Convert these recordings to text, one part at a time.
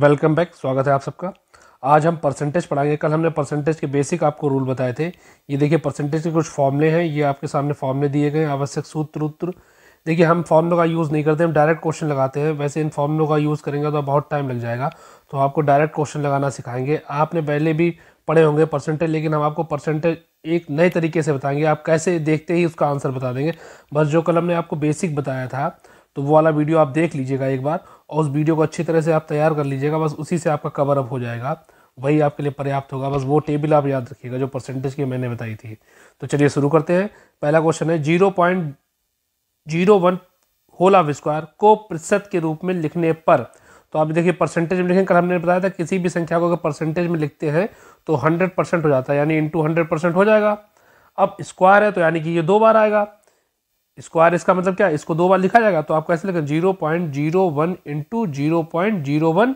welcome back स्वागत है आप सबका आज हम परसेंटेज पढ़ाएंगे कल हमने परसेंटेज के बेसिक आपको रूल बताए थे ये देखिए परसेंटेज के कुछ फॉर्मले हैं ये आपके सामने फॉर्मले दिए गए आवश्यक सूत्र उत्र देखिए हम फॉर्मलों का यूज़ नहीं करते हम डायरेक्ट क्वेश्चन लगाते हैं वैसे इन फॉर्मलों का यूज़ करेंगे तो बहुत टाइम लग जाएगा तो आपको डायरेक्ट क्वेश्चन लगाना सिखाएंगे आपने पहले भी पढ़े होंगे परसेंटेज लेकिन हम आपको परसेंटेज एक नए तरीके से बताएंगे आप कैसे देखते ही उसका आंसर बता देंगे बस जो कल हमने आपको बेसिक बताया था तो वो वाला वीडियो आप देख लीजिएगा एक बार और उस वीडियो को अच्छी तरह से आप तैयार कर लीजिएगा बस उसी से आपका कवर अप हो जाएगा वही आपके लिए पर्याप्त होगा बस वो टेबल आप याद रखिएगा जो परसेंटेज की मैंने बताई थी तो चलिए शुरू करते हैं पहला क्वेश्चन है zero point zero one whole of square को प्रतिशत के रूप में लिखने पर तो आप देखिए परसेंटेज में लिखें कल हमने बताया था किसी भी संख्या को अगर परसेंटेज में लिखते हैं तो हंड्रेड परसेंट हो जाता है यानी इंटू हंड्रेड परसेंट हो जाएगा अब स्क्वायर है तो यानी कि ये दो बार आएगा स्क्वायर इसका मतलब क्या इसको दो बार लिखा जाएगा तो आप कैसे लिखें zero point zero one into zero point zero one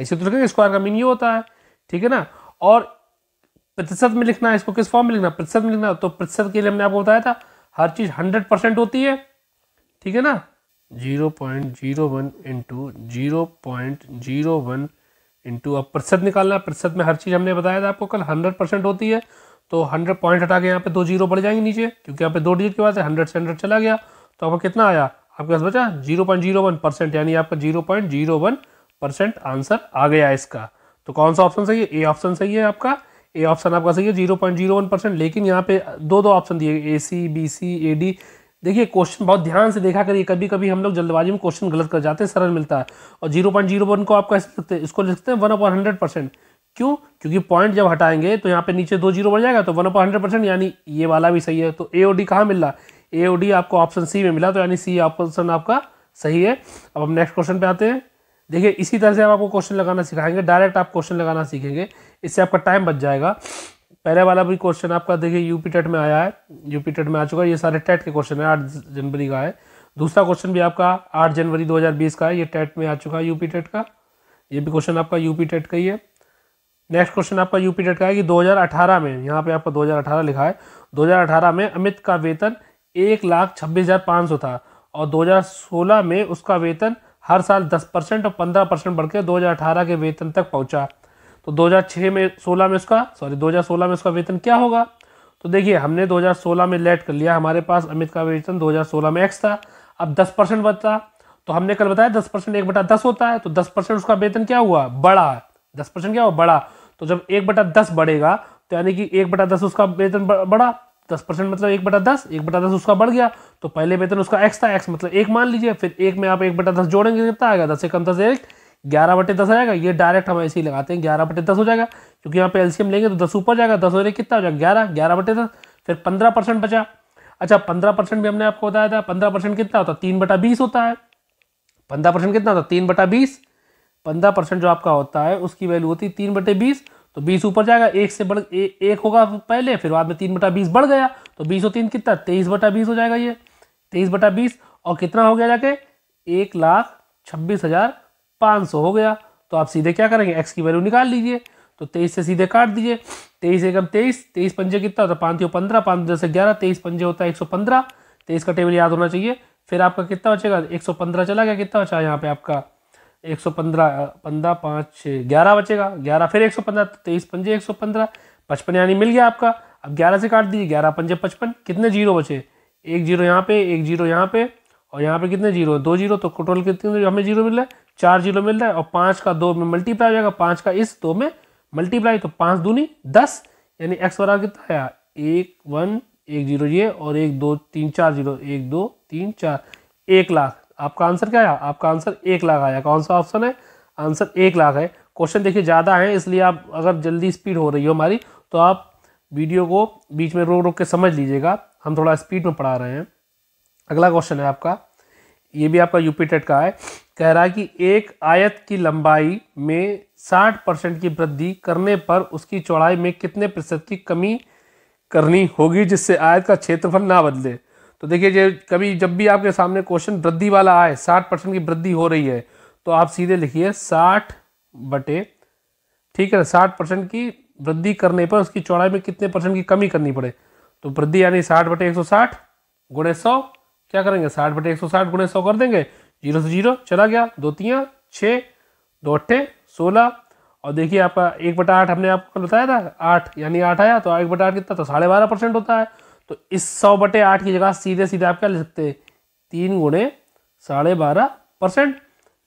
ऐसे तो लिखेंगे स्क्वायर का मीन ये होता है ठीक है ना और प्रतिशत में लिखना है इसको किस फॉर्म में लिखना प्रतिशत में लिखना तो प्रतिशत के लिए हमने आपको बताया था हर चीज़ हंड्रेड परसेंट होती है ठीक है ना zero point zero one into zero point zero one into अब प्रतिशत निकालना प्रतिशत में हर चीज़ हमने बताया था आपको कल हंड्रेड परसेंट होती है तो हंड्रेड पॉइंट हटा के यहाँ पे दो जीरो बढ़ जाएंगे नीचे क्योंकि यहाँ पे दो डिजिट के बाद हंड्रेड से हंड्रेड चला गया तो आपका कितना आया आपके पास बचा zero point zero one percent यानी आपका zero point zero one percent answer आ गया इसका तो कौन सा ऑप्शन सही है ए ऑप्शन सही है आपका ए ऑप्शन आपका सही है zero point zero one percent लेकिन यहाँ पे दो दो ऑप्शन दिए A C B C A D देखिए क्वेश्चन बहुत ध्यान से देखा करिए कभी कभी हम लोग जल्दबाजी में क्वेश्चन गलत कर जाते हैं सरल मिलता है और जीरो पॉइंट जीरो वन को आप कैसे लिखते हैं इसको लिखते हैं वन अपॉन हंड्रेड परसेंट क्यों क्योंकि पॉइंट जब हटाएंगे तो यहाँ पे नीचे दो जीरो बढ़ जाएगा तो वन अपॉन हंड्रेड परसेंट यानी ये वाला भी सही है तो ए ओ डी कहाँ मिल रहा ए ओ डी आपको ऑप्शन सी में मिला तो यानी सी ऑप्शन आपका सही है अब हम नेक्स्ट क्वेश्चन पे आते हैं देखिए इसी तरह से हम आपको क्वेश्चन लगाना सिखाएंगे डायरेक्ट आप क्वेश्चन लगाना सीखेंगे इससे आपका टाइम बच जाएगा पहले वाला भी क्वेश्चन आपका देखिए यूपी टेट में आया है यूपी टेट में आ चुका है ये सारे टेट के क्वेश्चन है आठ जनवरी का है दूसरा क्वेश्चन भी आपका आठ जनवरी दो का है ये टेट में आ चुका है यूपी टेट का ये भी क्वेश्चन आपका यूपी टेट का ही है नेक्स्ट क्वेश्चन आपका यूपी डेट का है कि 2018 में यहाँ पे आपका 2018 लिखा है 2018 में अमित का वेतन एक लाख छब्बीस हज़ार पाँच सौ था और 2016 में उसका वेतन हर साल 10 परसेंट और 15 परसेंट बढ़ के दो के वेतन तक पहुँचा तो 2006 में 16 में उसका सॉरी 2016 में उसका वेतन क्या होगा तो देखिए हमने 2016 में लेट कर लिया हमारे पास अमित का वेतन 2016 में एक्स था अब 10 परसेंट बचा तो हमने कल बताया 10 परसेंट एक बटा दस होता है तो 10 परसेंट उसका वेतन क्या हुआ बड़ा दस परसेंट क्या हुआ बड़ा तो जब एक बटा दस बढ़ेगा तो यानी कि एक बटा दस उसका वेतन बढ़ा दस परसेंट मतलब एक बटा दस एक बटा दस उसका बढ़ गया तो पहले वेतन उसका एक्स था एक्स मतलब एक मान लीजिए फिर एक में आप एक बटा दस जोड़ेंगे तो कितना आएगा दस से कम दस एक ग्यारह बटे दस आएगा ये डायरेक्ट हम ऐसे ही लगाते हैं ग्यारह बटे दस हो जाएगा क्योंकि यहाँ पे एलसीएम लेंगे तो दस ऊपर जाएगा दस और एक कितना हो जाएगा ग्यारह ग्यारह बटे दस फिर पंद्रह परसेंट बचा अच्छा पंद्रह परसेंट भी हमने आपको बताया था पंद्रह परसेंट कितना होता है तीन बटा बीस होता है पंद्रह परसेंट कितना होता है तीन बटा बीस पंद्रह परसेंट जो आपका होता है उसकी वैल्यू होती है तीन बटे बीस तो बीस ऊपर जाएगा एक से बढ़ ए, एक होगा पहले फिर बाद में तीन बटा बीस बढ़ गया तो बीस और तीन कितना तेईस बटा बीस हो जाएगा ये तेईस बटा बीस और कितना हो गया जाके एक लाख छब्बीस हज़ार पाँच सौ हो गया तो आप सीधे क्या करेंगे एक्स की वैल्यू निकाल लीजिए तो तेईस से सीधे काट दीजिए तेईस एकम तेईस तेईस पंजे कितना होता है पाँच सौ पंद्रह पाँच दस ग्यारह तेईस पंजे होता है एक सौ पंद्रह तेईस का टेबल याद होना चाहिए फिर आपका कितना बचेगा एक सौ पंद्रह चला गया कितना बचा यहाँ पे आपका एक सौ पंद्रह पंद्रह पाँच छः ग्यारह बचेगा ग्यारह फिर एक सौ पंद्रह तो तेईस पंजे एक सौ पंद्रह पचपन यानी मिल गया आपका अब ग्यारह से काट दीजिए ग्यारह पंजे पचपन कितने जीरो बचे एक जीरो यहाँ पे एक जीरो यहाँ पे और यहाँ पे कितने जीरो दो जीरो तो टोटल कितने हमें जीरो मिल रहा है चार जीरो मिल रहा है और पाँच का दो में मल्टीप्लाई हो जाएगा पाँच का इस दो में मल्टीप्लाई तो पाँच दूनी दस यानी एक्स बराबर कितना आया एक वन एक जीरो ये और एक दो तीन चार जीरो एक दो तीन चार एक लाख आपका आंसर क्या आया आपका आंसर एक लाख आया कौन सा ऑप्शन है आंसर एक लाख है क्वेश्चन देखिए ज़्यादा है इसलिए आप अगर जल्दी स्पीड हो रही हो हमारी तो आप वीडियो को बीच में रोक रोक के समझ लीजिएगा हम थोड़ा स्पीड में पढ़ा रहे हैं अगला क्वेश्चन है आपका ये भी आपका यूपी टेट का है कह रहा है कि एक आयत की लंबाई में 60 परसेंट की वृद्धि करने पर उसकी चौड़ाई में कितने प्रतिशत की कमी करनी होगी जिससे आयत का क्षेत्रफल ना बदले तो देखिए जब कभी जब भी आपके सामने क्वेश्चन वृद्धि वाला आए साठ परसेंट की वृद्धि हो रही है तो आप सीधे लिखिए साठ बटे ठीक है साठ परसेंट की वृद्धि करने पर उसकी चौड़ाई में कितने परसेंट की कमी करनी पड़े तो वृद्धि यानी साठ बटे एक सौ साठ गुणे सौ क्या करेंगे साठ बटे एक सौ साठ गुणे सौ कर देंगे जीरो से जीरो चला गया दो तियाँ छः दो अट्ठे सोलह और देखिए आपका एक बटा आठ हमने आपको बताया था आठ यानी आठ आया तो एक बटा आठ कितना तो साढ़े बारह परसेंट होता है तो इस सौ बटे आठ की जगह सीधे सीधे आप क्या ले सकते हैं तीन गुणे साढ़े बारह परसेंट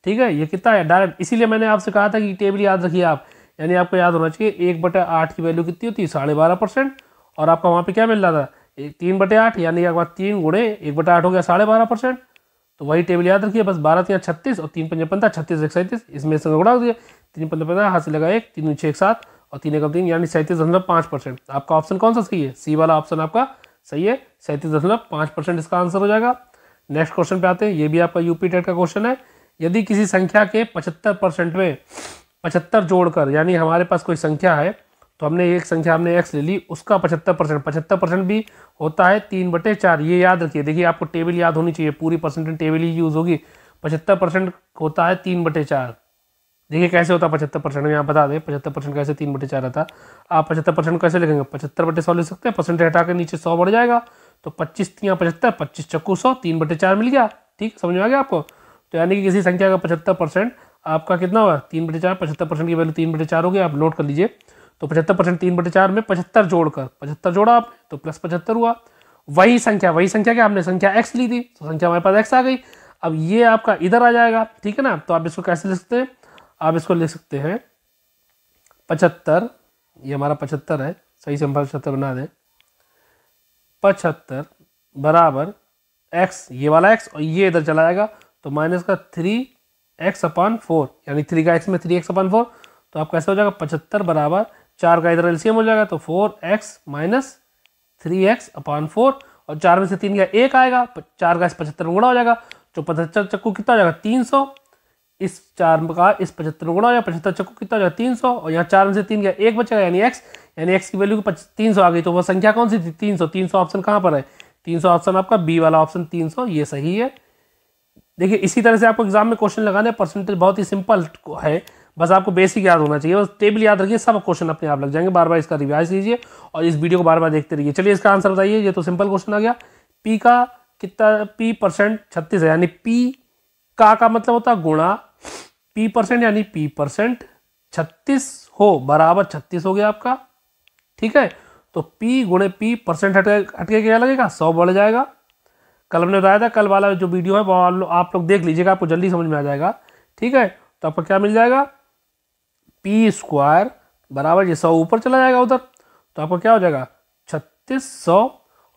ठीक है ये कितना है डायरेक्ट इसीलिए मैंने आपसे कहा था कि टेबल याद रखिए आप यानी आपको याद होना चाहिए एक बटे आठ की वैल्यू कितनी होती है साढ़े बारह परसेंट और आपका वहाँ पे क्या मिल रहा था एक तीन बटे आठ यानी एक बार तीन गुणे एक बटे आठ हो गया साढ़े बारह परसेंट तो वही टेबल याद रखिए बस बारह तीन छत्तीस और तीन पंजे पंद्रह छत्तीस एक सैंतीस इसमें से हो दिया तीन पंद्रह पंद्रह हाथ से लगा एक तीन छः एक सात और तीन एक तीन यानी सैंतीस दशमलव पाँच परसेंट तो आपका ऑप्शन कौन सा सही है सी वाला ऑप्शन आपका सही है सैंतीस दशमलव पाँच परसेंट इसका आंसर हो जाएगा नेक्स्ट क्वेश्चन पे आते हैं ये भी आपका यूपी टेट का क्वेश्चन है यदि किसी संख्या के पचहत्तर परसेंट में पचहत्तर जोड़कर यानी हमारे पास कोई संख्या है तो हमने एक संख्या हमने एक्स ले ली उसका पचहत्तर परसेंट पचहत्तर परसेंट भी होता है तीन बटे चार ये याद रखिए देखिए आपको टेबल याद होनी चाहिए पूरी परसेंटेज टेबल ही यूज़ होगी पचहत्तर परसेंट होता है तीन बटे चार देखिए कैसे होता है पचहत्तर परसेंट में आप बता दें पचहत्तर परसेंट कैसे तीन बटे चार आता आप पचहत्तर परसेंट कैसे लिखेंगे पचहत्तर बटे सौ ले सकते हैं परसेंट हटा कर नीचे सौ बढ़ जाएगा तो पच्चीस तीन पचहत्तर पच्चीस चक्कू सौ तीन बटे चार मिल गया ठीक समझ में आ गया आपको तो यानी कि किसी संख्या का पचहत्तर परसेंट आपका कितना हुआ तीन बटे चार पचहत्तर परसेंट की वैल्यू तीन बटे चार हो गया आप नोट कर लीजिए तो पचहत्तर परसेंट तीन बटे चार में पचहत्तर जोड़कर पचहत्तर जोड़ा आपने तो प्लस पचहत्तर हुआ वही संख्या वही संख्या क्या आपने संख्या एक्स ली थी तो संख्या हमारे पास एक्स आ गई अब ये आपका इधर आ जाएगा ठीक है ना तो आप इसको कैसे लिख सकते हैं आप इसको लिख सकते हैं पचहत्तर ये हमारा पचहत्तर है सही से हम पचहत्तर बना दें पचहत्तर बराबर एक्स ये वाला एक्स और ये इधर चला जाएगा तो माइनस का थ्री एक्स अपान फोर यानी थ्री का एक्स में थ्री एक्स अपान फोर तो आप कैसे हो जाएगा पचहत्तर बराबर चार का इधर एलसीएम हो जाएगा तो four X minus three X upon four और चार में से तीन का एक आएगा चार का इस पचहत्तर में गुणा हो जाएगा तो पचहत्तर चक्कू कितना हो जाएगा तीन सौ इस चार का इस पचहत्तर गुणा या पचहत्तर चक्को कितना हो जाएगा तीन सौ और यहाँ चार में से तीन गया एक बचेगा यानी एक्स यानी एक्स की वैल्यू तीन सौ आ गई तो वह संख्या कौन सी थी तीन सौ तीन सौ ऑप्शन कहाँ पर है तीन सौ ऑप्शन आपका बी वाला ऑप्शन तीन सौ ये सही है देखिए इसी तरह से आपको एग्जाम में क्वेश्चन लगाने परसेंटेज बहुत ही सिंपल है बस आपको बेसिक याद होना चाहिए बस टेबल याद रखिए सब क्वेश्चन अपने आप लग जाएंगे बार बार इसका रिवाइज लीजिए और इस वीडियो को बार बार देखते रहिए चलिए इसका आंसर बताइए ये तो सिंपल क्वेश्चन आ गया पी का कितना पी परसेंट छत्तीस है यानी पी का का मतलब होता है गुणा पी परसेंट यानी पी परसेंट छत्तीस हो बराबर छत्तीस हो गया आपका ठीक है तो पी गुणे पी परसेंट हटके हटके क्या लगेगा सौ बढ़ जाएगा कल हमने बताया था कल वाला जो वीडियो है वो आप लोग देख लीजिएगा आपको जल्दी समझ में आ जाएगा ठीक है तो आपको क्या मिल जाएगा पी स्क्वायर बराबर ये सौ ऊपर चला जाएगा उधर तो आपको क्या हो जाएगा छत्तीस सौ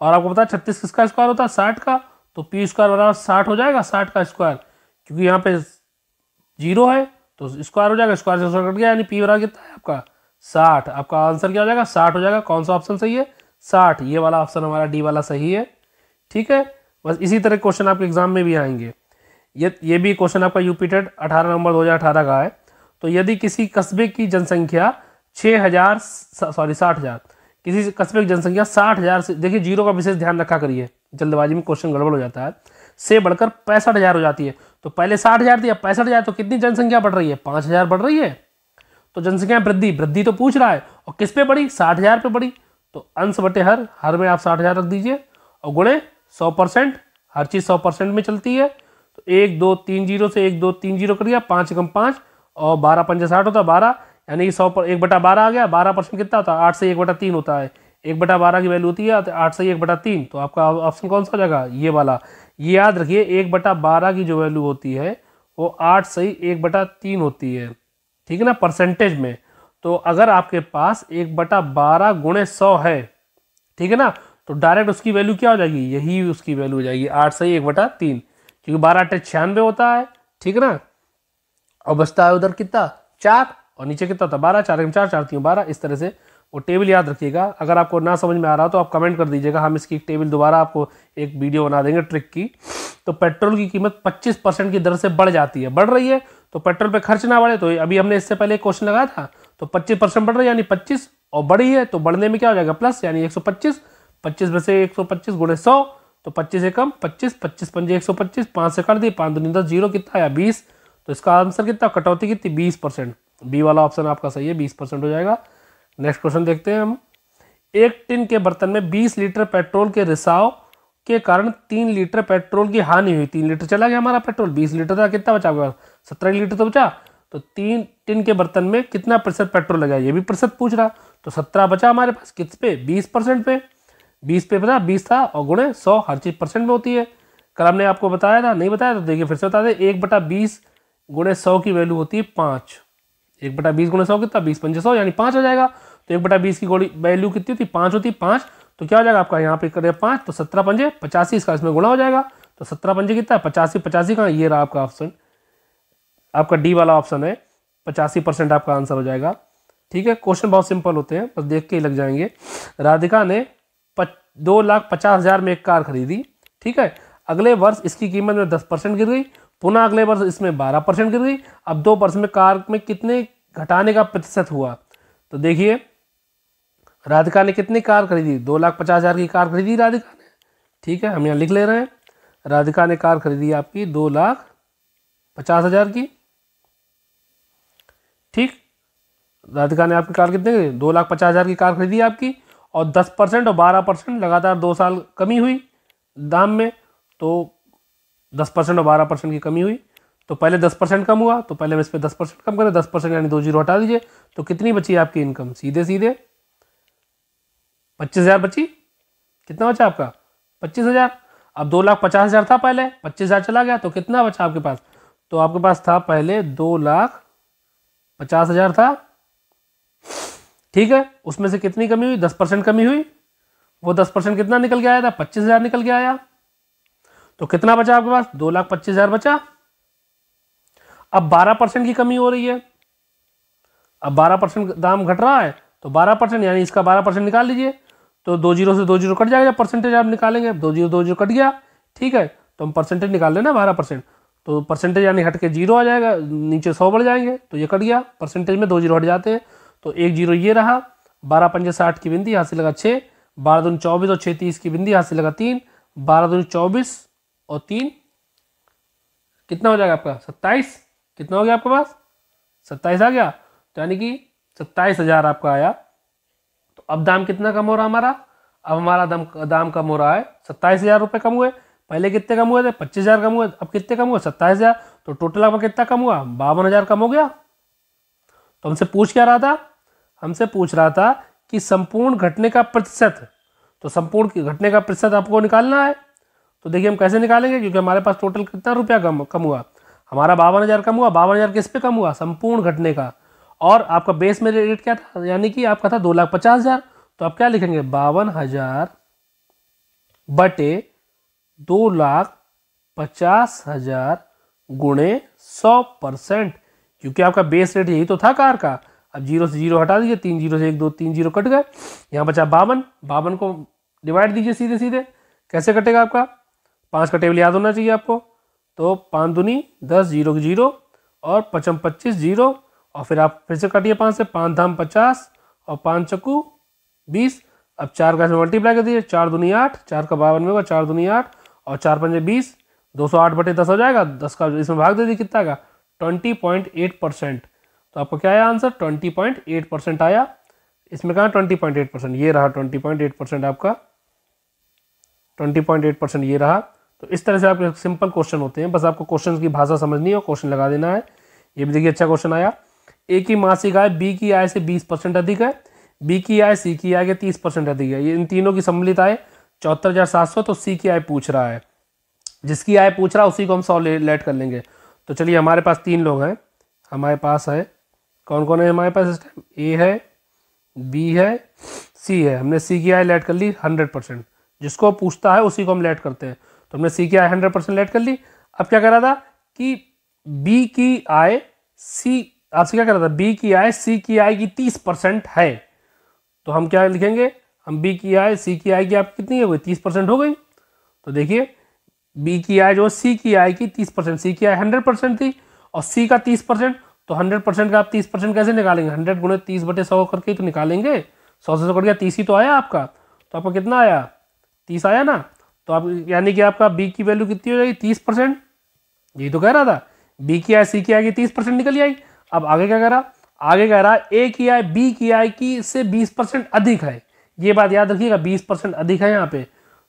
और आपको पता है छत्तीस किसका स्क्वायर होता है साठ का तो पी स्क्वायर बराबर साठ हो जाएगा साठ का स्क्वायर क्योंकि यहाँ पे जीरो है तो स्क्वायर हो जाएगा स्क्वायर से स्क्वायर कट गया यानी पी बराबर कितना है आपका साठ आपका आंसर क्या हो जाएगा साठ हो जाएगा कौन सा ऑप्शन सही है साठ ये वाला ऑप्शन हमारा डी वाला सही है ठीक है बस इसी तरह क्वेश्चन आपके एग्जाम में भी आएंगे ये ये भी क्वेश्चन आपका यूपीटेड e अठारह नवंबर अठारह का है तो यदि किसी कस्बे की जनसंख्या छः हज़ार सॉरी साठ हज़ार किसी कस्बे की जनसंख्या साठ हज़ार से देखिए जीरो का विशेष ध्यान रखा करिए जल्दबाजी में क्वेश्चन गड़बड़ हो जाता है से बढ़कर पैंसठ हज़ार हो जाती है तो पहले साठ हज़ार थी अब पैंसठ हज़ार तो कितनी जनसंख्या बढ़ रही है पाँच हज़ार बढ़ रही है तो जनसंख्या वृद्धि वृद्धि तो पूछ रहा है और किस पे बढ़ी साठ हज़ार पे बढ़ी तो अंश बटे हर हर में आप साठ हज़ार रख दीजिए और गुणे सौ परसेंट हर चीज़ सौ परसेंट में चलती है तो एक दो तीन जीरो से एक दो तीन जीरो कर दिया पाँच कम पाँच और बारह पंजा साठ होता है बारह यानी कि सौ पर एक बटा बारह आ गया बारह परसेंट कितना होता है आठ से एक बटा तीन होता है एक बटा बारह की वैल्यू होती है तो आठ से एक बटा तीन तो आपका ऑप्शन कौन सा हो जाएगा ये वाला ये याद रखिए एक बटा बारह की जो वैल्यू होती है वो आठ से ही एक बटा तीन होती है ठीक है ना परसेंटेज में तो अगर आपके पास एक बटा बारह गुणे सौ है ठीक है ना तो डायरेक्ट उसकी वैल्यू क्या हो जाएगी यही उसकी वैल्यू हो जाएगी आठ से एक बटा तीन क्योंकि बारह अट्ठे छियानवे होता है ठीक है ना और बचता है उधर कितना चार और नीचे कितना होता है बारह चार चार चार तीन बारह इस तरह से वो टेबल याद रखिएगा अगर आपको ना समझ में आ रहा तो आप कमेंट कर दीजिएगा हम इसकी टेबल दोबारा आपको एक वीडियो बना देंगे ट्रिक की तो पेट्रोल की कीमत 25 परसेंट की दर से बढ़ जाती है बढ़ रही है तो पेट्रोल पे खर्च ना बढ़े तो अभी हमने इससे पहले क्वेश्चन लगाया था तो 25 परसेंट बढ़ रहा है यानी 25 और बढ़ी है तो बढ़ने में क्या हो जाएगा प्लस यानी 125 25 में से 125 सौ पच्चीस गुणे सौ तो पच्चीस से कम पच्चीस पच्चीस पंजे पच्चीस पाँच से कर दिए पाँच दुनिया दस जीरो कितना आया बीस तो इसका आंसर कितना कटौती कितनी बीस परसेंट बी वाला ऑप्शन आपका सही है बीस परसेंट हो जाएगा नेक्स्ट क्वेश्चन देखते हैं हम एक टिन के बर्तन में 20 लीटर पेट्रोल के रिसाव के कारण तीन लीटर पेट्रोल की हानि हुई तीन लीटर चला गया हमारा पेट्रोल बीस लीटर था कितना बचा हुआ सत्रह लीटर तो बचा तो तीन टिन के बर्तन में कितना प्रतिशत पेट्रोल लगा ये भी प्रतिशत पूछ रहा तो सत्रह बचा हमारे पास किस पे बीस परसेंट पे बीस पे बचा बीस था और गुणे सौ हर चीज़ परसेंट में होती है कल हमने आपको बताया था नहीं बताया तो देखिए फिर से बता दें एक बटा बीस गुणे सौ की वैल्यू होती है पाँच एक बटा बीस गुणा सौ कितना बीस पंजे सौ यानी पाँच हो जाएगा तो एक बटा बीस की गोली वैल्यू कितनी होती पाँच होती पाँच तो क्या हो जाएगा आपका यहाँ पे कर करेगा पाँच तो सत्रह पंजे पचासी इसका इसमें गुणा हो जाएगा तो सत्रह पंजे कितना है पचासी पचासी का ये रहा आपका ऑप्शन आपका डी वाला ऑप्शन है पचासी परसेंट आपका आंसर हो जाएगा ठीक है क्वेश्चन बहुत सिंपल होते हैं बस देख के ही लग जाएंगे राधिका ने दो लाख पचास हज़ार में एक कार खरीदी ठीक है अगले वर्ष इसकी कीमत में दस परसेंट गिर गई पुनः अगले वर्ष इसमें बारह परसेंट गिर गई अब दो परसेंट में कार में कितने घटाने का प्रतिशत हुआ तो देखिए राधिका ने कितनी कार खरीदी दो लाख पचास हज़ार की कार खरीदी राधिका ने ठीक है हम यहाँ लिख ले रहे हैं राधिका ने कार खरीदी आपकी दो लाख पचास हज़ार की ठीक राधिका ने आपकी कार कितने दो लाख पचास हज़ार की कार खरीदी आपकी और दस परसेंट और बारह परसेंट लगातार दो साल कमी हुई दाम में तो दस परसेंट और बारह परसेंट की कमी हुई तो पहले दस परसेंट कम हुआ तो पहले हम इस पर दस परसेंट कम करें दस परसेंट यानी दो जीरो हटा दीजिए तो कितनी बची आपकी इनकम सीधे सीधे पच्चीस हज़ार बची कितना बचा आपका पच्चीस हज़ार अब दो लाख पचास हज़ार था पहले पच्चीस हज़ार चला गया तो कितना बचा आपके पास तो आपके पास था पहले दो लाख पचास हज़ार था ठीक है उसमें से कितनी कमी हुई दस परसेंट कमी हुई वो दस परसेंट कितना निकल के आया था पच्चीस हज़ार निकल के आया तो कितना बचा आपके पास दो लाख पच्चीस हजार बचा अब बारह परसेंट की कमी हो रही है अब बारह परसेंट दाम घट रहा है तो बारह परसेंट यानी इसका बारह परसेंट निकाल लीजिए तो दो जीरो से दो जीरो कट जाएगा जब परसेंटेज आप निकालेंगे दो जीरो दो जीरो कट गया ठीक है तो हम परसेंटेज निकाल लेना बारह परसेंट तो परसेंटेज यानी हट के जीरो आ जाएगा नीचे सौ बढ़ जाएंगे तो ये कट गया परसेंटेज में दो जीरो हट जाते हैं तो एक जीरो ये रहा बारह पंजे साठ की बिंदी हासिल लगा छः बारह दून चौबीस और छः तीस की बिंदी हासिल लगा तीन बारह दून चौबीस और तीन कितना हो जाएगा आपका सत्ताईस कितना हो गया आपके पास सत्ताईस आ गया तो यानी कि सत्ताईस हज़ार आपका आया तो अब दाम कितना कम हो रहा हमारा अब हमारा दम दाम कम हो रहा है सत्ताईस हज़ार रुपये कम हुए पहले कितने कम हुए थे पच्चीस हज़ार कम हुए अब कितने कम हुए सत्ताईस हज़ार तो टोटल आपका कितना कम हुआ बावन हज़ार कम हो गया तो हमसे पूछ क्या रहा था हमसे पूछ रहा था कि संपूर्ण घटने का प्रतिशत तो संपूर्ण घटने का प्रतिशत आपको निकालना है तो देखिए हम कैसे निकालेंगे क्योंकि हमारे पास टोटल कितना रुपया कम कम हुआ हमारा बावन हज़ार कम हुआ बावन हज़ार किस पे कम हुआ संपूर्ण घटने का और आपका बेस में रेट क्या था यानी कि आपका था दो लाख पचास हज़ार तो आप क्या लिखेंगे बावन हज़ार बटे दो लाख पचास हज़ार गुणे सौ परसेंट क्योंकि आपका बेस रेट यही तो था कार का अब जीरो से जीरो हटा दीजिए तीन जीरो से एक दो तीन जीरो कट गए यहाँ बचा बावन बावन को डिवाइड दीजिए सीधे सीधे कैसे कटेगा आपका पाँच का टेबल याद होना चाहिए आपको तो पाँच दुनी दस जीरो जीरो और पचम पच्चीस जीरो और फिर आप फिर से काटिए पाँच से पाँच धाम पचास और पाँच चक्कू बीस अब चार का मल्टीप्लाई कर दीजिए चार दुनी आठ चार का बावन में होगा चार दुनी आठ और चार पंजे बीस दो सौ आठ बटे दस हो जाएगा दस का इसमें भाग दे दीजिए कितना का ट्वेंटी पॉइंट एट परसेंट तो आपका क्या आया answer twenty point eight percent आया इसमें कहा ट्वेंटी पॉइंट एट परसेंट ये रहा ट्वेंटी पॉइंट एट परसेंट आपका ट्वेंटी पॉइंट एट परसेंट ये रहा तो इस तरह से आपके सिंपल क्वेश्चन होते हैं बस आपको क्वेश्चन की भाषा समझनी है और क्वेश्चन लगा देना है ये भी देखिए अच्छा क्वेश्चन आया ए की मासिक आय बी की आय से बीस परसेंट अधिक है बी की आय सी की आय के तीस परसेंट अधिक है ये इन तीनों की सम्मिलित आय चौहत्तर हज़ार सात सौ तो सी की आय पूछ रहा है जिसकी आय पूछ रहा है उसी को हम सौ लेट कर लेंगे तो चलिए हमारे पास तीन लोग हैं हमारे पास है कौन कौन है हमारे पास इस टाइम ए है बी है सी है हमने सी की आय लेट कर ली हंड्रेड परसेंट जिसको पूछता है उसी को हम लेट करते हैं तो हमने सी की आई हंड्रेड परसेंट लेट कर ली अब क्या करा था कि बी की आय सी आपसे क्या करा था बी की आय सी की आय की तीस परसेंट है तो हम क्या लिखेंगे हम बी की आय सी की आय की आप कितनी हो गई तीस परसेंट हो गई तो देखिए बी की आय जो सी की आय की तीस परसेंट सी की आय हंड्रेड परसेंट थी और सी का तीस परसेंट तो हंड्रेड परसेंट का आप तीस परसेंट कैसे निकालेंगे हंड्रेड गुणे तीस बटे सौ करके तो निकालेंगे सौ से सौ कट गया तीस ही तो आया आपका तो आपका कितना आया तीस आया ना तो आप यानी कि आपका बी की वैल्यू कितनी हो जाएगी तीस परसेंट यही तो कह रहा था बी की आई सी की आई की तीस परसेंट निकल जाएगी अब आगे क्या कह रहा आगे कह रहा ए की आई बी की आई की से बीस परसेंट अधिक है ये बात याद रखिएगा बीस परसेंट अधिक है यहाँ पे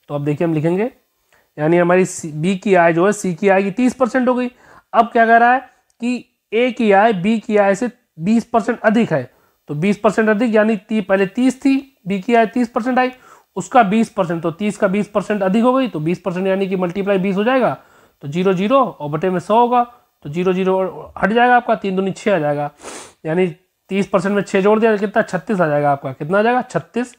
तो अब देखिए हम लिखेंगे यानी हमारी बी की आय जो है सी की आय की तीस परसेंट हो गई अब क्या कह रहा है कि ए की आय बी की आय से बीस परसेंट अधिक है तो बीस परसेंट अधिक यानी पहले तीस थी बी की आय तीस परसेंट आई उसका 20 परसेंट तो 30 का 20 परसेंट अधिक हो गई तो 20 परसेंट यानी कि मल्टीप्लाई 20 हो जाएगा तो जीरो जीरो और बटे में सौ होगा तो जीरो जीरो हट जाएगा आपका तीन दूनी छः आ जाएगा यानी तीस परसेंट में छः जोड़ दिया कितना छत्तीस आ जाएगा आपका कितना आ जाएगा छत्तीस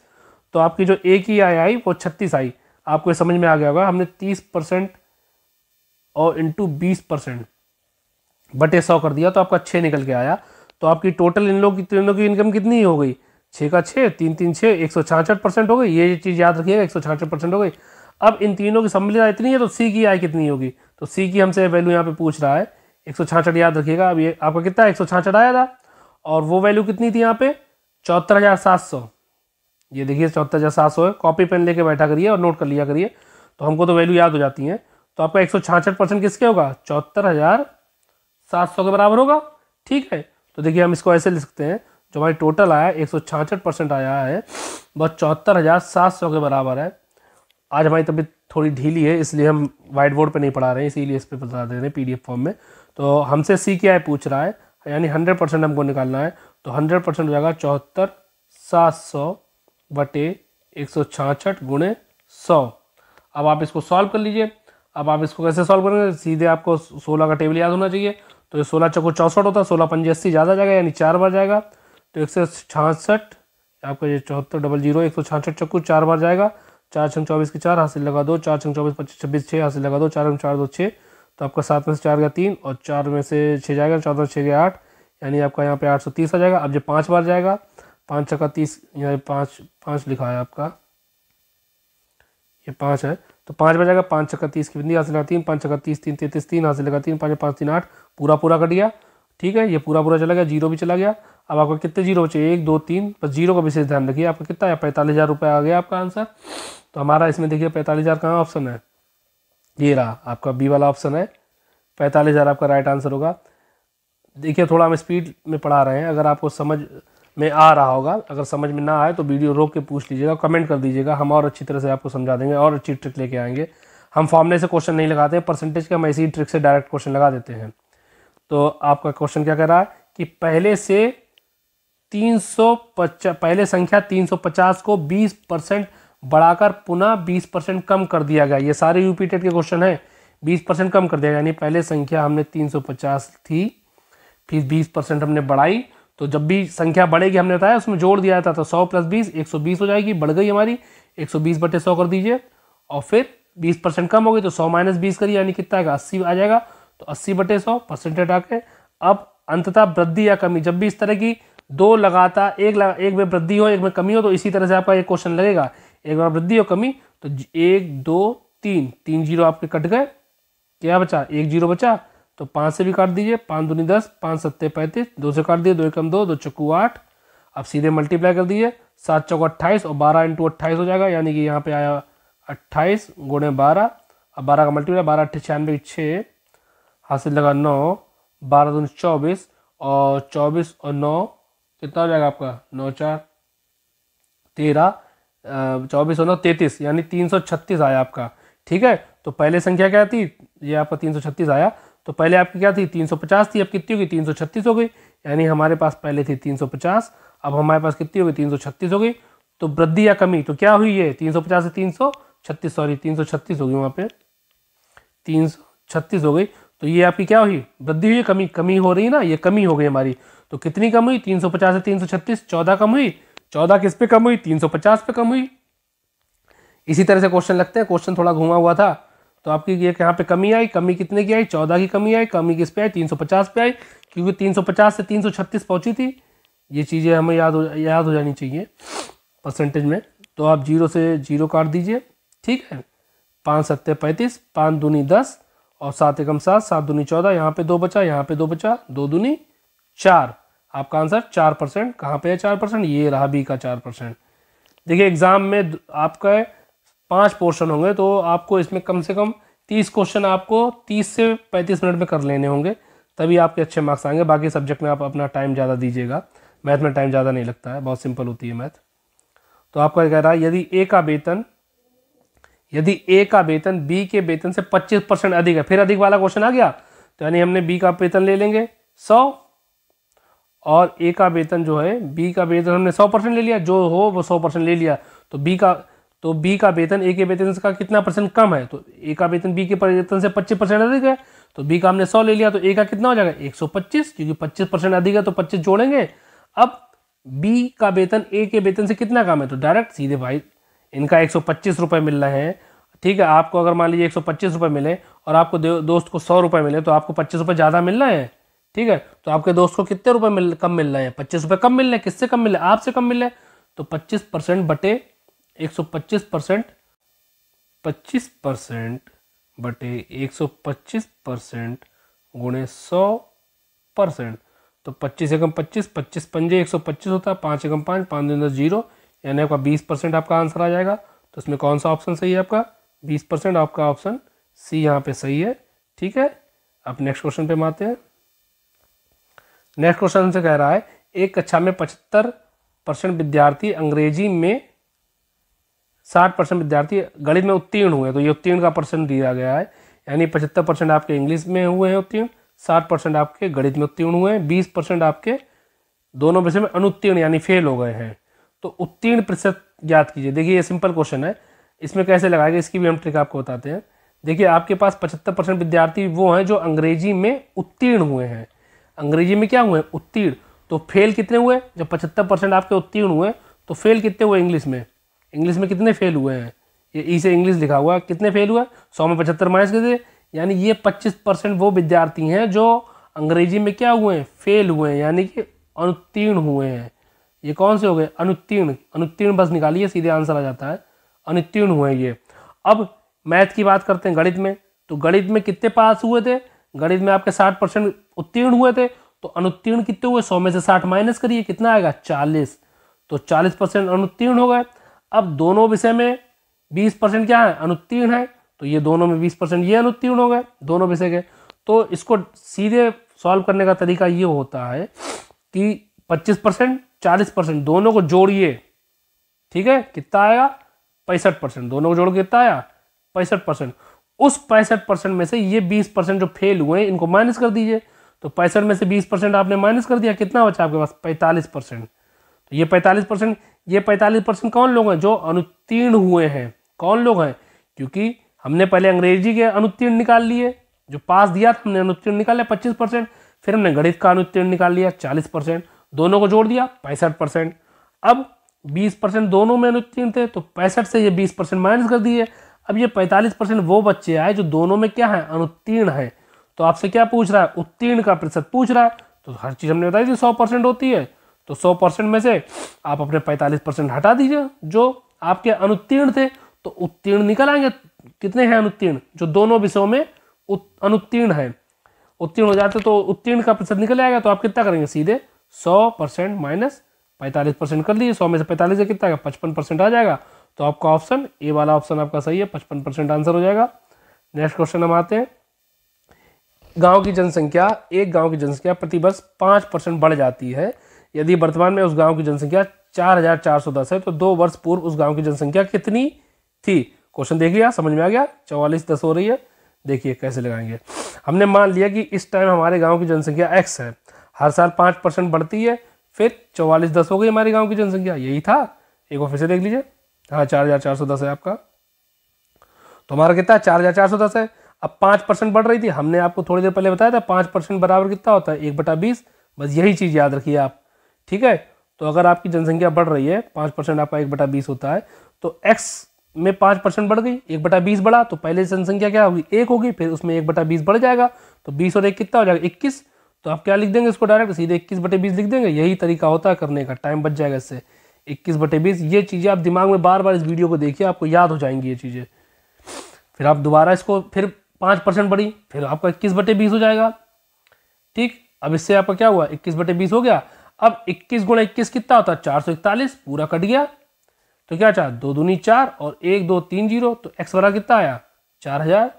तो आपकी जो एक ही आई आई वो छत्तीस आई आपको ये समझ में आ गया होगा हमने तीस परसेंट और इंटू बीस परसेंट बटे सौ कर दिया तो आपका छः निकल के आया तो आपकी टोटल इन लोग इन लोग की इनकम कितनी हो गई छः का छः तीन तीन छः एक सौ छाछठ परसेंट हो गई ये चीज़ याद रखिएगा एक सौ छाछठ परसेंट हो गई अब इन तीनों की सम्मिलित इतनी है तो सी की आय कितनी होगी तो सी की हमसे वैल्यू यहाँ पे पूछ रहा है एक सौ छाछठ याद रखिएगा अब ये आपका कितना एक सौ छाछठ आया था और वो वैल्यू कितनी थी यहाँ पे चौहत्तर हज़ार सात सौ ये देखिए चौहत्तर हज़ार सात सौ है कॉपी पेन लेके बैठा करिए और नोट कर लिया करिए तो हमको तो वैल्यू याद हो जाती है तो आपका एक सौ छाछठ परसेंट किसके होगा चौहत्तर हज़ार सात सौ के बराबर होगा ठीक है तो देखिए हम इसको ऐसे लिख सकते हैं जो हमारी टोटल आया एक सौ छाछठ परसेंट आया है वह चौहत्तर हज़ार सात सौ के बराबर है आज हमारी तबीयत थोड़ी ढीली है इसलिए हम वाइट बोर्ड पर नहीं पढ़ा रहे हैं इसीलिए इस पर बता दे रहे हैं पी फॉर्म में तो हमसे सी क्या है पूछ रहा है यानी हंड्रेड परसेंट हमको निकालना है तो हंड्रेड परसेंट हो जाएगा चौहत्तर सात सौ बटे एक सौ छाछठ गुणे सौ अब आप इसको सॉल्व कर लीजिए अब आप इसको कैसे सॉल्व करेंगे सीधे आपको सोलह का टेबल याद होना चाहिए तो ये सोलह चौको चौंसठ होता है सोलह पंजे अस्सी ज़्यादा जाएगा यानी चार बार जाएगा तो एक सौ छियासठ आपका ये चौहत्तर डबल जीरो एक सौ छियासठ चक्कू चार बार जाएगा चार छंग चौबीस के चार हासिल लगा दो चार छंग चौबीस पच्चीस छब्बीस छः हासिल लगा दो चार छंग चार दो छः तो आपका सात में से चार गया तीन और चार में से छः जाएगा चौदह छः गया आठ यानी आपका यहाँ पे आठ सौ तीस आ जाएगा अब जब पाँच बार जाएगा पाँच छक्का तीस यहाँ पाँच पाँच लिखा है आपका ये पाँच है तो पाँच बार जाएगा पाँच छक्का तीस की बिंदी हासिल लगा तीन पाँच छक्का तीस तीन तैंतीस तीन हासिल लगा तीन पाँच पाँच तीन आठ पूरा पूरा कट गया ठीक है ये पूरा पूरा चला गया जीरो भी चला गया अब आपको कितने जीरो चाहिए एक दो तीन बस जीरो का विशेष ध्यान रखिए आपका कितना है पैंतालीस हज़ार रुपये आ गया आपका आंसर तो हमारा इसमें देखिए पैंतालीस हज़ार कहाँ ऑप्शन है ये रहा आपका बी वाला ऑप्शन है पैंतालीस हज़ार आपका राइट आंसर होगा देखिए थोड़ा हम स्पीड में पढ़ा रहे हैं अगर आपको समझ में आ रहा होगा अगर समझ में ना आए तो वीडियो रोक के पूछ लीजिएगा कमेंट कर दीजिएगा हम और अच्छी तरह से आपको समझा देंगे और अच्छी ट्रिक लेके आएंगे हम फॉर्मले से क्वेश्चन नहीं लगाते हैं परसेंटेज के हम ऐसी ट्रिक से डायरेक्ट क्वेश्चन लगा देते हैं तो आपका क्वेश्चन क्या कह रहा है कि पहले से 350 पहले संख्या 350 को 20 परसेंट बढ़ाकर पुनः 20 परसेंट कम कर दिया गया ये सारे यूपीटेट के क्वेश्चन हैं 20 परसेंट कम कर दिया गया यानी पहले संख्या हमने 350 थी फिर 20 परसेंट हमने बढ़ाई तो जब भी संख्या बढ़ेगी हमने बताया उसमें जोड़ दिया था तो 100 प्लस 20 120 हो जाएगी बढ़ गई हमारी 120 बटे सौ कर दीजिए और फिर बीस परसेंट कम हो गई तो सौ माइनस बीस करिए यानी कितना आएगा अस्सी आ जाएगा तो अस्सी बटे सौ परसेंटेज आके अब अंततः वृद्धि या कमी जब भी इस तरह की दो लगातार एक लगा एक में वृद्धि हो एक में कमी हो तो इसी तरह से आपका एक क्वेश्चन लगेगा एक बार वृद्धि हो कमी तो एक दो तीन तीन जीरो आपके कट गए क्या बचा एक जीरो बचा तो पाँच से भी काट दीजिए पाँच दूनी दस पाँच सत्ते पैंतीस दो से काट दिए दो एकम दो दो चक्कू आठ अब सीधे मल्टीप्लाई कर दीजिए सात चौक अट्ठाईस और बारह इंटू अट्ठाईस हो जाएगा यानी कि यहाँ पे आया अट्ठाईस गुणे बारह अब बारह का मल्टीप्लाई बारह अट्ठे छियानवे छः हासिल लगा नौ बारह दून चौबीस और चौबीस और नौ कितना हो जाएगा आपका नौ चार तेरह चौबीस सौ नौ तैतीस यानी तीन सौ छत्तीस आया आपका ठीक है तो पहले संख्या क्या थी ये आपका तीन सौ छत्तीस आया तो पहले आपकी क्या थी तीन सौ पचास थी अब कितनी होगी तीन सौ छत्तीस हो गई यानी हमारे पास पहले थी तीन सौ पचास अब हमारे पास कितनी होगी तीन सौ छत्तीस हो गई तो वृद्धि या कमी तो क्या हुई है तीन सौ पचास से तीन सौ छत्तीस सॉरी तीन सौ छत्तीस हो गई वहाँ पे तीन सौ छत्तीस हो गई तो ये आपकी क्या हुई वृद्धि हुई कमी कमी हो रही ना ये कमी हो गई हमारी तो कितनी कम हुई 350 से 336 14 कम हुई 14 किस पे कम हुई 350 पे कम हुई इसी तरह से क्वेश्चन लगते हैं क्वेश्चन थोड़ा घुमा हुआ था तो आपकी ये यहाँ पे कमी आई कमी कितने की आई 14 की कमी आई कमी किस पे आई 350 पे आई क्योंकि 350 से 336 पहुंची थी ये चीज़ें हमें याद हो याद हो जानी चाहिए परसेंटेज में तो आप जीरो से जीरो काट दीजिए ठीक है पाँच सत्ते पैंतीस पाँच दूनी दस और सात एकम सात सात दूनी चौदह यहाँ पे दो बचा यहाँ पे दो बचा दो दूनी चार आपका आंसर चार परसेंट कहाँ पर है चार परसेंट ये रहा बी का चार परसेंट देखिए एग्ज़ाम में आपका पांच पोर्शन होंगे तो आपको इसमें कम से कम तीस क्वेश्चन आपको तीस से पैंतीस मिनट में कर लेने होंगे तभी आपके अच्छे मार्क्स आएंगे बाकी सब्जेक्ट में आप अपना टाइम ज़्यादा दीजिएगा मैथ में टाइम ज़्यादा नहीं लगता है बहुत सिंपल होती है मैथ तो आपका कह रहा है यदि ए का वेतन यदि ए का वेतन बी के वेतन से पच्चीस परसेंट अधिक है फिर अधिक वाला क्वेश्चन आ गया तो यानी हमने बी का वेतन ले लेंगे सौ और ए का वेतन जो है बी का वेतन हमने सौ परसेंट ले लिया जो हो वो सौ परसेंट ले लिया तो बी का तो बी का वेतन ए के वेतन का कितना परसेंट कम है तो ए का वेतन बी के वेतन से पच्चीस परसेंट अधिक है तो बी का हमने सौ ले लिया तो ए का कितना हो जाएगा एक सौ पच्चीस क्योंकि पच्चीस परसेंट अधिक है तो पच्चीस जोड़ेंगे अब बी का वेतन ए के वेतन से कितना कम है तो डायरेक्ट सीधे भाई इनका एक सौ पच्चीस रुपये मिल रहे हैं ठीक है आपको अगर मान लीजिए एक सौ पच्चीस रुपये मिले और आपको दोस्त को सौ रुपये मिले तो आपको पच्चीस रुपये ज़्यादा मिल रहे हैं ठीक है तो आपके दोस्त को कितने रुपए मिल कम मिल रहे हैं पच्चीस रुपये कम मिल रहे हैं किससे कम मिल रहे हैं आपसे कम मिल रहे हैं तो पच्चीस परसेंट बटे एक सौ पच्चीस परसेंट पच्चीस परसेंट बटे एक सौ पच्चीस परसेंट गुणे सौ परसेंट तो पच्चीस एकम पच्चीस पच्चीस पंजे एक सौ पच्चीस होता है पाँच एकम पाँच पाँच दिन दस जीरो यानी आपका बीस परसेंट आपका आंसर आ जाएगा तो इसमें कौन सा ऑप्शन सही है आपका बीस परसेंट आपका ऑप्शन सी यहाँ पे सही है ठीक है आप नेक्स्ट क्वेश्चन पे हम आते हैं नेक्स्ट क्वेश्चन से कह रहा है एक कक्षा में पचहत्तर परसेंट विद्यार्थी अंग्रेजी में साठ परसेंट विद्यार्थी गणित में उत्तीर्ण हुए तो ये उत्तीर्ण का परसेंट दिया गया है यानी पचहत्तर परसेंट आपके इंग्लिश में हुए हैं उत्तीर्ण साठ परसेंट आपके गणित में उत्तीर्ण हुए हैं बीस परसेंट आपके दोनों विषय में अनुत्तीर्ण यानी फेल हो गए हैं तो उत्तीर्ण प्रतिशत याद कीजिए देखिए ये सिंपल क्वेश्चन है इसमें कैसे लगाएगा इसकी भी हम ट्रिक आपको बताते हैं देखिए आपके पास पचहत्तर परसेंट विद्यार्थी वो हैं जो अंग्रेजी में उत्तीर्ण हुए हैं अंग्रेजी में क्या हुए उत्तीर्ण तो फेल कितने हुए जब पचहत्तर परसेंट आपके उत्तीर्ण हुए तो फेल कितने हुए इंग्लिश में इंग्लिश में कितने फेल हुए हैं ये ई e से इंग्लिश लिखा हुआ है कितने फेल हुए सौ में पचहत्तर माइनस करते यानी ये पच्चीस परसेंट वो विद्यार्थी हैं जो अंग्रेजी में क्या हुए हैं फेल हुए हैं यानी कि अनुत्तीर्ण हुए हैं ये कौन से हो गए अनुत्तीर्ण अनुत्तीर्ण बस निकालिए सीधे आंसर आ जाता है अनुत्तीर्ण हुए ये अब मैथ की बात करते हैं गणित में तो गणित में कितने पास हुए थे गणित में आपके साठ परसेंट उत्तीर्ण हुए थे तो अनुत्तीर्ण कितने हुए सौ में से साठ माइनस करिए कितना आएगा चालीस तो चालीस परसेंट अनुत्तीर्ण हो गए अब दोनों विषय में बीस परसेंट क्या है अनुत्तीर्ण है तो ये दोनों में बीस परसेंट ये अनुत्तीर्ण हो गए दोनों विषय के तो इसको सीधे सॉल्व करने का तरीका ये होता है कि पच्चीस परसेंट चालीस परसेंट दोनों को जोड़िए ठीक है कितना आएगा पैंसठ परसेंट दोनों को जोड़ के कितना आया पैंसठ परसेंट उस पैंसठ परसेंट में से ये बीस परसेंट जो फेल हुए हैं इनको माइनस कर दीजिए तो पैंसठ में से बीस परसेंट आपने माइनस कर दिया कितना बचा आपके पास पैंतालीस परसेंट तो ये पैंतालीस परसेंट ये पैंतालीस परसेंट कौन लोग हैं जो अनुत्तीर्ण हुए हैं कौन लोग हैं क्योंकि हमने पहले अंग्रेजी के अनुत्तीर्ण निकाल लिए जो पास दिया था हमने अनुत्तीर्ण लिया पच्चीस परसेंट फिर हमने गणित का अनुत्तीर्ण निकाल लिया चालीस परसेंट दोनों को जोड़ दिया पैंसठ परसेंट अब बीस परसेंट दोनों में अनुत्तीर्ण थे तो पैंसठ से ये बीस परसेंट माइनस कर दिए अब ये 45 परसेंट वो बच्चे आए जो दोनों में क्या है अनुत्तीर्ण है तो आपसे क्या पूछ रहा है उत्तीर्ण का प्रतिशत पूछ रहा है तो हर चीज़ हमने बताई थी सौ परसेंट होती है तो सौ परसेंट में से आप अपने पैंतालीस परसेंट हटा दीजिए जो आपके अनुत्तीर्ण थे तो उत्तीर्ण निकल आएंगे कितने हैं अनुत्तीर्ण जो दोनों विषयों में अनुत्तीर्ण है उत्तीर्ण हो जाते तो उत्तीर्ण का प्रतिशत निकल आएगा तो आप कितना करेंगे सीधे सौ परसेंट माइनस पैंतालीस परसेंट कर दीजिए सौ में से पैंतालीस कितना पचपन परसेंट आ जाएगा तो आपका ऑप्शन ए वाला ऑप्शन आपका सही है पचपन परसेंट आंसर हो जाएगा नेक्स्ट क्वेश्चन हम आते हैं गांव की जनसंख्या एक गांव की जनसंख्या प्रति वर्ष पाँच परसेंट बढ़ जाती है यदि वर्तमान में उस गांव की जनसंख्या चार हजार चार सौ दस है तो दो वर्ष पूर्व उस गांव की जनसंख्या कितनी थी क्वेश्चन देख लिया समझ में आ गया चौवालीस दस हो रही है देखिए कैसे लगाएंगे हमने मान लिया कि इस टाइम हमारे गांव की जनसंख्या एक्स है हर साल पाँच परसेंट बढ़ती है फिर चौवालीस दस हो गई हमारे गांव की जनसंख्या यही था एक बार फिर से देख लीजिए हाँ चार हजार चार सौ दस है आपका तो हमारा कितना चार हजार चार सौ दस है अब पाँच परसेंट बढ़ रही थी हमने आपको थोड़ी देर पहले बताया था पाँच परसेंट बराबर कितना होता है एक बटा बीस बस यही चीज़ याद रखिए आप ठीक है तो अगर आपकी जनसंख्या बढ़ रही है पाँच परसेंट आपका एक बटा बीस होता है तो एक्स में पाँच परसेंट बढ़ गई एक बटा बीस बढ़ा तो पहले जनसंख्या क्या होगी एक होगी फिर उसमें एक बटा बीस बढ़ जाएगा तो बीस और एक कितना हो जाएगा इक्कीस तो आप क्या लिख देंगे इसको डायरेक्ट सीधे इक्कीस बटे बीस लिख देंगे यही तरीका होता है करने का टाइम बच जाएगा इससे इक्कीस बटे बीस ये चीज़ें आप दिमाग में बार बार इस वीडियो को देखिए आपको याद हो जाएंगी ये चीज़ें फिर आप दोबारा इसको फिर पाँच परसेंट बढ़ी फिर आपका इक्कीस बटे बीस हो जाएगा ठीक अब इससे आपका क्या हुआ इक्कीस बटे बीस हो गया अब इक्कीस गुणा इक्कीस कितना होता है चार सौ इकतालीस पूरा कट गया तो क्या चार दो दूनी चार और एक दो तीन जीरो तो एक्स वाला कितना आया चार हज़ार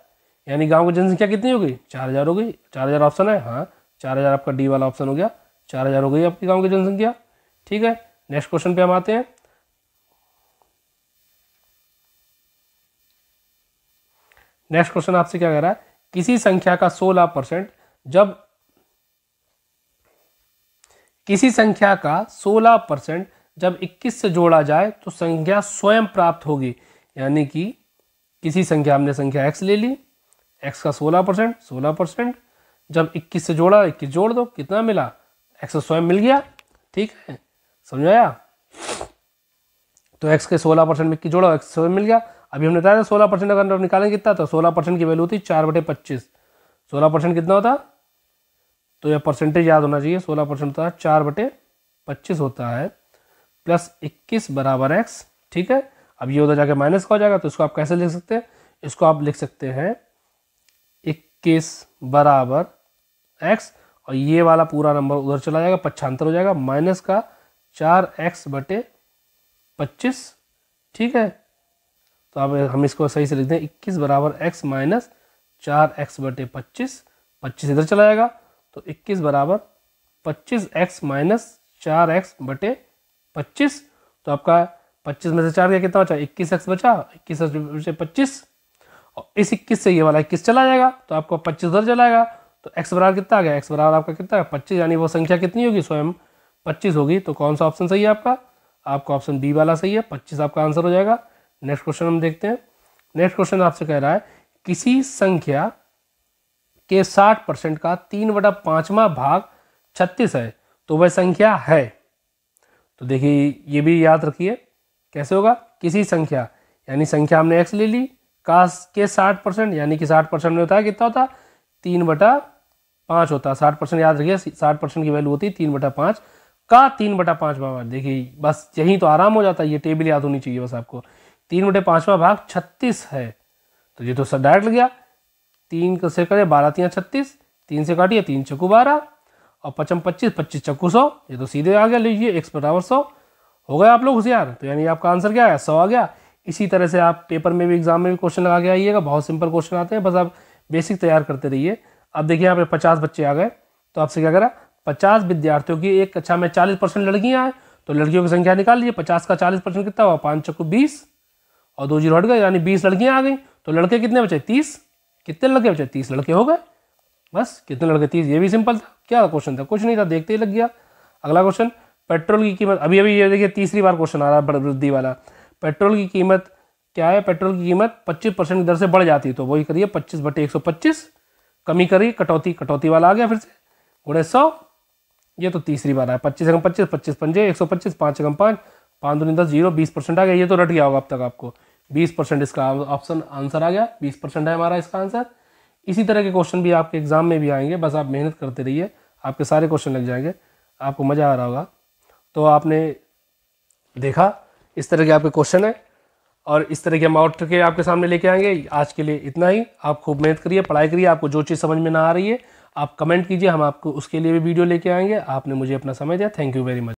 यानी गाँव की जनसंख्या कितनी हो गई चार हज़ार हो गई चार हज़ार ऑप्शन है हाँ चार हज़ार आपका डी वाला ऑप्शन हो गया चार हज़ार हो गई आपके गाँव की जनसंख्या ठीक है नेक्स्ट क्वेश्चन पे हम आते हैं नेक्स्ट क्वेश्चन आपसे क्या कह रहा है किसी संख्या का सोलह परसेंट जब किसी संख्या का सोलह परसेंट जब इक्कीस से जोड़ा जाए तो संख्या स्वयं प्राप्त होगी यानी कि किसी संख्या हमने संख्या एक्स ले ली एक्स का सोलह परसेंट सोलह परसेंट जब इक्कीस से जोड़ा इक्कीस जोड़ दो कितना मिला एक्स स्वयं मिल गया ठीक है समझ आया तो एक्स के सोलह परसेंट में की जोड़ो एक्स मिल गया अभी हमने बताया सोलह परसेंट अगर निकालेंगे कितना तो सोलह परसेंट की वैल्यू थी चार बटे पच्चीस सोलह परसेंट कितना होता तो यह परसेंटेज याद होना चाहिए सोलह परसेंट होता है चार बटे पच्चीस होता है प्लस इक्कीस बराबर एक्स ठीक है अब ये उधर जाके माइनस का हो जाएगा तो इसको आप कैसे लिख सकते हैं इसको आप लिख सकते हैं इक्कीस बराबर एक्स और ये वाला पूरा नंबर उधर चला जाएगा पच्छांतर हो जाएगा माइनस का चार एक्स बटे पच्चीस ठीक है तो अब हम इसको सही से लिख दें इक्कीस बराबर एक्स माइनस चार एक्स बटे पच्चीस पच्चीस इधर चला जाएगा तो इक्कीस बराबर पच्चीस एक्स माइनस चार एक्स बटे पच्चीस तो आपका पच्चीस में से चार का कितना बचा इक्कीस एक्स बचा इक्कीस एक्स बचे पच्चीस और इस इक्कीस से ये वाला इक्कीस चला जाएगा तो आपको पच्चीस उधर चलाएगा तो एक्स बराबर कितना आ गया एक्स बराबर आपका कितना है पच्चीस यानी वो संख्या कितनी होगी स्वयं पच्चीस होगी तो कौन सा ऑप्शन सही है आपका आपका ऑप्शन बी वाला सही है पच्चीस आपका आंसर हो जाएगा नेक्स्ट क्वेश्चन हम देखते हैं नेक्स्ट क्वेश्चन आपसे कह रहा है किसी संख्या के साठ परसेंट का तीन बटा पाँचवा भाग छत्तीस है तो वह संख्या है तो देखिए ये भी याद रखिए कैसे होगा किसी संख्या यानी संख्या हमने एक्स ले ली का के साठ परसेंट यानी कि साठ परसेंट में होता है कितना होता तीन बटा पाँच होता है साठ परसेंट याद रखिए साठ परसेंट की वैल्यू होती है तीन बटा पाँच का तीन बटा पाँचवा भाग देखिए बस यहीं तो आराम हो जाता है ये टेबल याद होनी चाहिए बस आपको तीन बटे पाँचवा भाग छत्तीस है तो ये तो सर डायरेक्ट गया तीन से करे बारह तीन छत्तीस तीन से काटिए तीन चक्कू बारह और पचम पच्चीस पच्चीस चक्कू सौ ये तो सीधे आ गया लीजिए एक्स बराबर सौ हो गया आप लोग होशियार तो यानी आपका आंसर क्या आया सौ आ गया इसी तरह से आप पेपर में भी एग्जाम में भी क्वेश्चन लगा के आइएगा बहुत सिंपल क्वेश्चन आते हैं बस आप बेसिक तैयार करते रहिए अब देखिए यहाँ पे पचास बच्चे आ गए तो आपसे क्या करा पचास विद्यार्थियों की एक कक्षा अच्छा, में चालीस परसेंट लड़कियाँ आए तो लड़कियों की संख्या निकाल लीजिए पचास का चालीस परसेंट कितना हुआ पाँच चक्को बीस और दो जीरो हट गए यानी बीस लड़कियाँ आ गई तो लड़के कितने बचे तीस कितने लड़के बचे तीस लड़के हो गए बस कितने लड़के तीस ये भी सिंपल था क्या क्वेश्चन था कुछ नहीं था देखते ही लग गया अगला क्वेश्चन पेट्रोल की कीमत अभी अभी ये देखिए तीसरी बार क्वेश्चन आ रहा है वृद्धि वाला पेट्रोल की कीमत क्या है पेट्रोल की कीमत पच्चीस परसेंट की दर से बढ़ जाती है तो वही करिए पच्चीस बटे एक सौ पच्चीस कमी करिए कटौती कटौती वाला आ गया फिर से गुणे सौ ये तो तीसरी बार आया पच्चीस एगम पच्चीस पच्चीस पंजे एक सौ पच्चीस पाँच एगम पाँच पाँच दूनी दस जीरो बीस परसेंट आ गया ये तो रट गया होगा अब तक आपको बीस परसेंट इसका ऑप्शन आंसर आ गया बीस परसेंट है हमारा इसका आंसर इसी तरह के क्वेश्चन भी आपके एग्जाम में भी आएंगे बस आप मेहनत करते रहिए आपके सारे क्वेश्चन लग जाएंगे आपको मज़ा आ रहा होगा तो आपने देखा इस तरह के आपके क्वेश्चन हैं और इस तरह के अमाउंट के आपके सामने लेके आएंगे आज के लिए इतना ही आप खूब मेहनत करिए पढ़ाई करिए आपको जो चीज़ समझ में ना आ रही है आप कमेंट कीजिए हम आपको उसके लिए भी वीडियो लेके आएंगे आपने मुझे अपना समय दिया थैंक यू वेरी मच